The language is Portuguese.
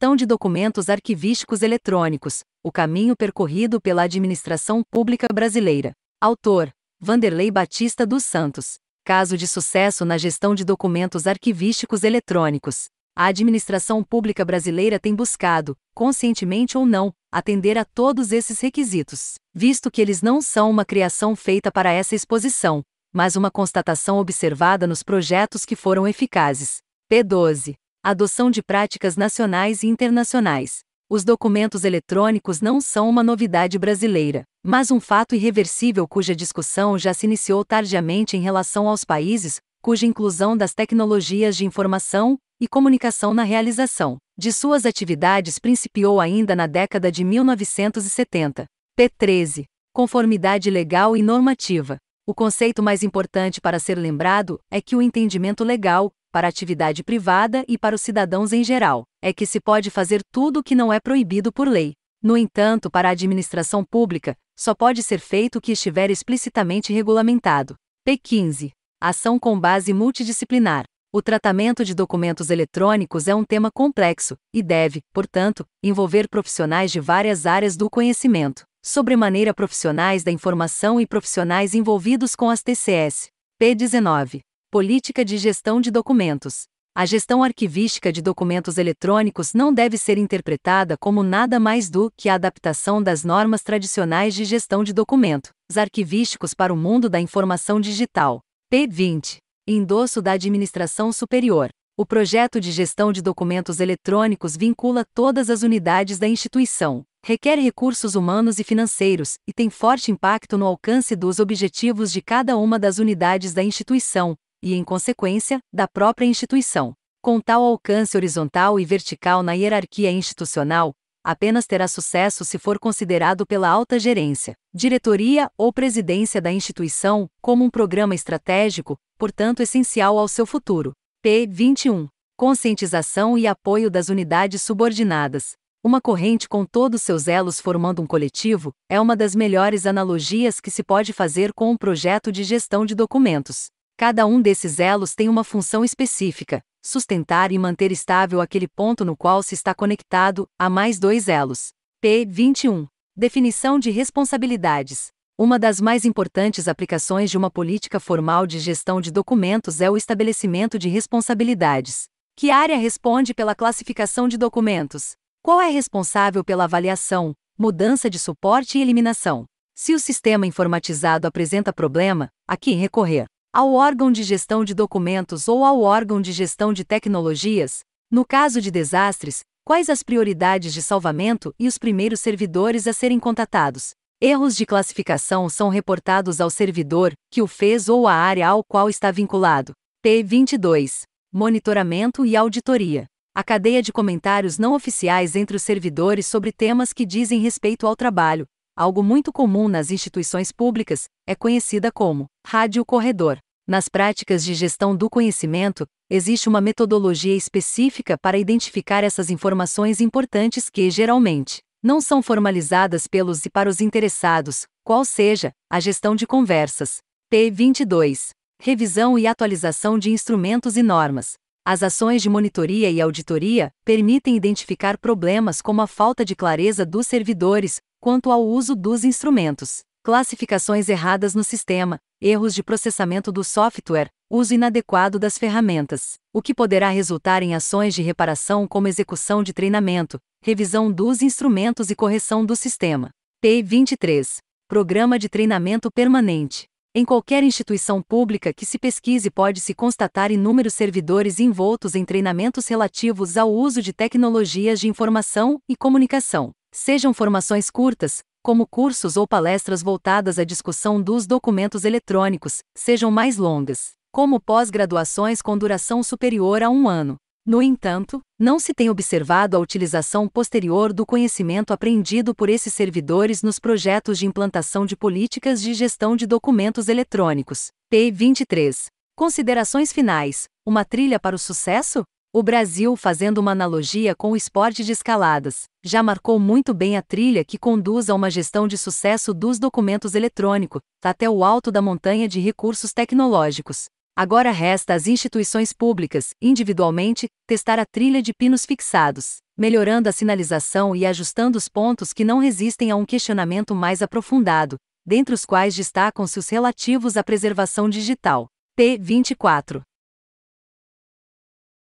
gestão de documentos arquivísticos eletrônicos, o caminho percorrido pela administração pública brasileira. Autor: Vanderlei Batista dos Santos. Caso de sucesso na gestão de documentos arquivísticos eletrônicos. A administração pública brasileira tem buscado, conscientemente ou não, atender a todos esses requisitos, visto que eles não são uma criação feita para essa exposição, mas uma constatação observada nos projetos que foram eficazes. P12 adoção de práticas nacionais e internacionais. Os documentos eletrônicos não são uma novidade brasileira, mas um fato irreversível cuja discussão já se iniciou tardiamente em relação aos países cuja inclusão das tecnologias de informação e comunicação na realização de suas atividades principiou ainda na década de 1970. P13. Conformidade legal e normativa. O conceito mais importante para ser lembrado é que o entendimento legal para a atividade privada e para os cidadãos em geral, é que se pode fazer tudo o que não é proibido por lei. No entanto, para a administração pública, só pode ser feito o que estiver explicitamente regulamentado. P15. Ação com base multidisciplinar. O tratamento de documentos eletrônicos é um tema complexo e deve, portanto, envolver profissionais de várias áreas do conhecimento, sobremaneira profissionais da informação e profissionais envolvidos com as TCS. P19. Política de gestão de documentos. A gestão arquivística de documentos eletrônicos não deve ser interpretada como nada mais do que a adaptação das normas tradicionais de gestão de documentos arquivísticos para o mundo da informação digital. P20. Endosso da Administração Superior. O projeto de gestão de documentos eletrônicos vincula todas as unidades da instituição, requer recursos humanos e financeiros e tem forte impacto no alcance dos objetivos de cada uma das unidades da instituição, e, em consequência, da própria instituição. Com tal alcance horizontal e vertical na hierarquia institucional, apenas terá sucesso se for considerado pela alta gerência, diretoria ou presidência da instituição como um programa estratégico, portanto essencial ao seu futuro. P. 21. Conscientização e apoio das unidades subordinadas. Uma corrente com todos seus elos formando um coletivo é uma das melhores analogias que se pode fazer com um projeto de gestão de documentos. Cada um desses elos tem uma função específica: sustentar e manter estável aquele ponto no qual se está conectado, a mais dois elos. P. 21. Definição de responsabilidades. Uma das mais importantes aplicações de uma política formal de gestão de documentos é o estabelecimento de responsabilidades. Que área responde pela classificação de documentos? Qual é responsável pela avaliação, mudança de suporte e eliminação? Se o sistema informatizado apresenta problema, a quem recorrer? ao órgão de gestão de documentos ou ao órgão de gestão de tecnologias, no caso de desastres, quais as prioridades de salvamento e os primeiros servidores a serem contatados. Erros de classificação são reportados ao servidor que o fez ou à área ao qual está vinculado. P22. Monitoramento e auditoria. A cadeia de comentários não oficiais entre os servidores sobre temas que dizem respeito ao trabalho, algo muito comum nas instituições públicas, é conhecida como rádio corredor. Nas práticas de gestão do conhecimento, existe uma metodologia específica para identificar essas informações importantes que, geralmente, não são formalizadas pelos e para os interessados, qual seja a gestão de conversas. P22. Revisão e atualização de instrumentos e normas. As ações de monitoria e auditoria permitem identificar problemas como a falta de clareza dos servidores quanto ao uso dos instrumentos, classificações erradas no sistema, erros de processamento do software, uso inadequado das ferramentas, o que poderá resultar em ações de reparação como execução de treinamento, revisão dos instrumentos e correção do sistema. P23 Programa de Treinamento Permanente em qualquer instituição pública que se pesquise, pode-se constatar inúmeros servidores envoltos em treinamentos relativos ao uso de tecnologias de informação e comunicação, sejam formações curtas, como cursos ou palestras voltadas à discussão dos documentos eletrônicos, sejam mais longas, como pós-graduações com duração superior a um ano, no entanto, não se tem observado a utilização posterior do conhecimento aprendido por esses servidores nos projetos de implantação de políticas de gestão de documentos eletrônicos. P23. Considerações finais: Uma trilha para o sucesso? O Brasil, fazendo uma analogia com o esporte de escaladas, já marcou muito bem a trilha que conduz a uma gestão de sucesso dos documentos eletrônicos, até o alto da montanha de recursos tecnológicos. Agora resta às instituições públicas, individualmente, testar a trilha de pinos fixados, melhorando a sinalização e ajustando os pontos que não resistem a um questionamento mais aprofundado, dentre os quais destacam-se os relativos à preservação digital. P24.